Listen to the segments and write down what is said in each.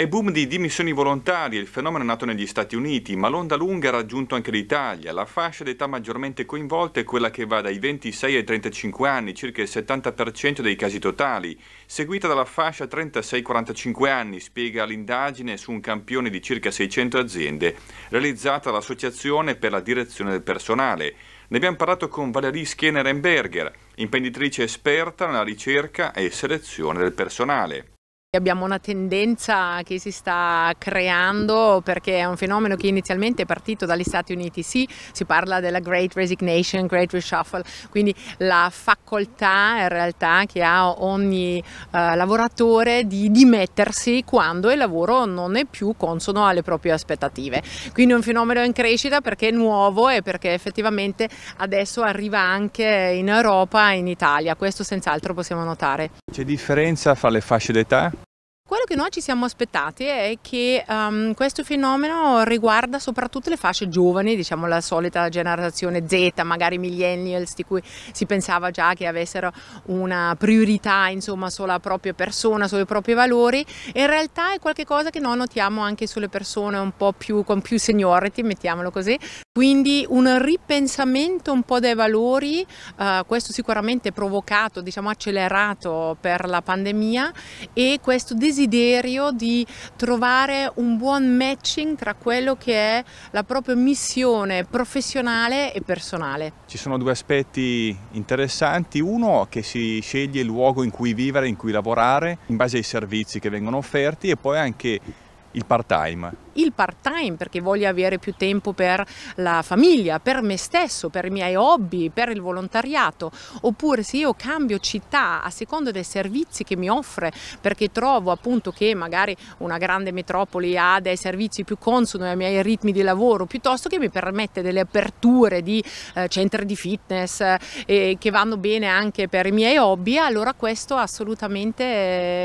È boom di dimissioni volontarie, il fenomeno è nato negli Stati Uniti, ma l'onda lunga ha raggiunto anche l'Italia. La fascia d'età maggiormente coinvolta è quella che va dai 26 ai 35 anni, circa il 70% dei casi totali, seguita dalla fascia 36-45 anni, spiega l'indagine su un campione di circa 600 aziende, realizzata dall'Associazione per la direzione del personale. Ne abbiamo parlato con Valerie Skenerenberger, imprenditrice esperta nella ricerca e selezione del personale. Abbiamo una tendenza che si sta creando perché è un fenomeno che inizialmente è partito dagli Stati Uniti, sì, si parla della Great Resignation, Great Reshuffle, quindi la facoltà in realtà che ha ogni eh, lavoratore di dimettersi quando il lavoro non è più consono alle proprie aspettative. Quindi è un fenomeno in crescita perché è nuovo e perché effettivamente adesso arriva anche in Europa e in Italia, questo senz'altro possiamo notare. C'è differenza fra le fasce d'età? Quello che noi ci siamo aspettati è che um, questo fenomeno riguarda soprattutto le fasce giovani, diciamo la solita generazione Z, magari millennials di cui si pensava già che avessero una priorità insomma sulla propria persona, sui propri valori, in realtà è qualcosa che noi notiamo anche sulle persone un po' più con più seniority, mettiamolo così. Quindi un ripensamento un po' dei valori, eh, questo sicuramente provocato, diciamo accelerato per la pandemia e questo desiderio di trovare un buon matching tra quello che è la propria missione professionale e personale. Ci sono due aspetti interessanti, uno che si sceglie il luogo in cui vivere, in cui lavorare, in base ai servizi che vengono offerti e poi anche il part time il part time perché voglio avere più tempo per la famiglia, per me stesso, per i miei hobby, per il volontariato, oppure se io cambio città a seconda dei servizi che mi offre perché trovo appunto che magari una grande metropoli ha dei servizi più consoni ai miei ritmi di lavoro piuttosto che mi permette delle aperture di eh, centri di fitness eh, che vanno bene anche per i miei hobby, allora questo assolutamente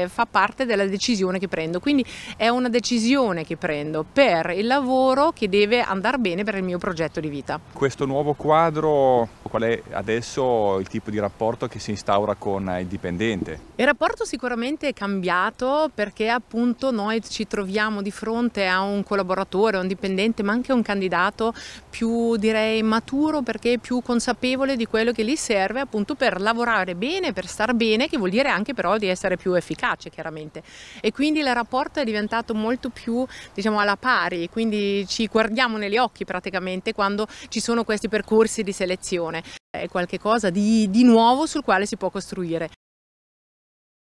eh, fa parte della decisione che prendo. Quindi è una decisione che prendo per il lavoro che deve andare bene per il mio progetto di vita. Questo nuovo quadro, qual è adesso il tipo di rapporto che si instaura con il dipendente? Il rapporto sicuramente è cambiato perché appunto noi ci troviamo di fronte a un collaboratore, un dipendente, ma anche un candidato più direi maturo perché più consapevole di quello che gli serve appunto per lavorare bene, per star bene, che vuol dire anche però di essere più efficace chiaramente. E quindi il rapporto è diventato molto più diciamo alla pari, quindi ci guardiamo negli occhi praticamente quando ci sono questi percorsi di selezione. È qualcosa di, di nuovo sul quale si può costruire.